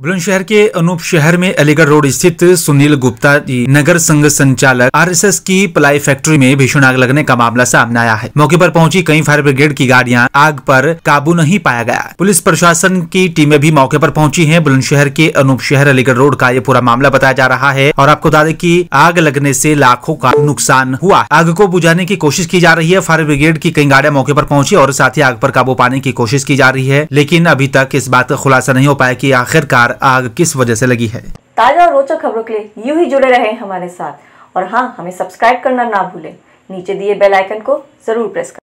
बुलंदशहर के अनूप शहर में अलीगढ़ रोड स्थित सुनील गुप्ता जी नगर संघ संचालक आरएसएस की पलाई फैक्ट्री में भीषण आग लगने का मामला सामने आया है मौके पर पहुंची कई फायर ब्रिगेड की गाड़ियां आग पर काबू नहीं पाया गया पुलिस प्रशासन की टीमें भी मौके पर पहुंची हैं बुलंदशहर के अनूप शहर अलीगढ़ रोड का ये पूरा मामला बताया जा रहा है और आपको बता दें की आग लगने से लाखों का नुकसान हुआ आग को बुझाने की कोशिश की जा रही है फायर ब्रिगेड की कई गाड़ियां मौके पर पहुंची और साथ ही आग पर काबू पाने की कोशिश की जा रही है लेकिन अभी तक इस बात का खुलासा नहीं हो पाया की आखिरकार आखिरकार आग किस वजह से लगी है ताज़ा और रोचक खबरों के लिए यू ही जुड़े रहे हमारे साथ और हाँ हमें सब्सक्राइब करना ना भूलें नीचे दिए बेल आइकन को जरूर प्रेस करें